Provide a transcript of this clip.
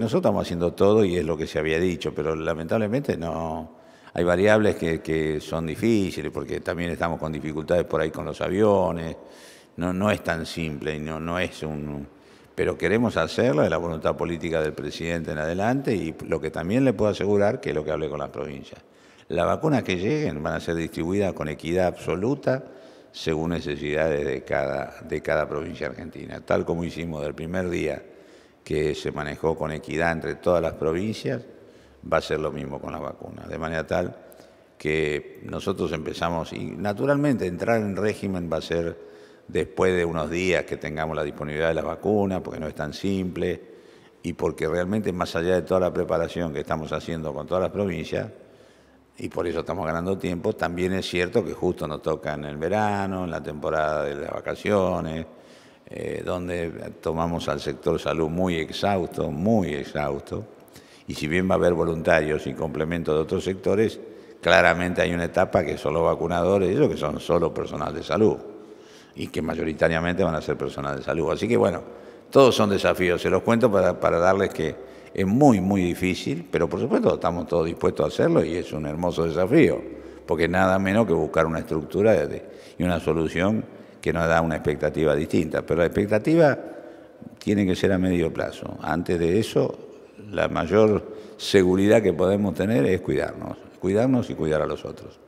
Nosotros estamos haciendo todo y es lo que se había dicho, pero lamentablemente no. Hay variables que, son difíciles porque también estamos con dificultades por ahí con los aviones. No, no es tan simple y no, no es un. Pero queremos hacerlo, de la voluntad política del presidente en adelante y lo que también le puedo asegurar que es lo que hablé con las provincias. Las vacunas que lleguen van a ser distribuidas con equidad absoluta según necesidades de cada, de cada provincia argentina, tal como hicimos del primer día que se manejó con equidad entre todas las provincias, va a ser lo mismo con las vacunas. De manera tal que nosotros empezamos, y naturalmente entrar en régimen va a ser después de unos días que tengamos la disponibilidad de las vacunas, porque no es tan simple, y porque realmente más allá de toda la preparación que estamos haciendo con todas las provincias, y por eso estamos ganando tiempo, también es cierto que justo nos toca en el verano, en la temporada de las vacaciones, eh, donde tomamos al sector salud muy exhausto, muy exhausto, y si bien va a haber voluntarios y complementos de otros sectores, claramente hay una etapa que solo vacunadores, ellos que son solo personal de salud, y que mayoritariamente van a ser personal de salud. Así que bueno, todos son desafíos, se los cuento para, para darles que es muy, muy difícil, pero por supuesto estamos todos dispuestos a hacerlo y es un hermoso desafío, porque nada menos que buscar una estructura y una solución que nos da una expectativa distinta. Pero la expectativa tiene que ser a medio plazo. Antes de eso, la mayor seguridad que podemos tener es cuidarnos, cuidarnos y cuidar a los otros.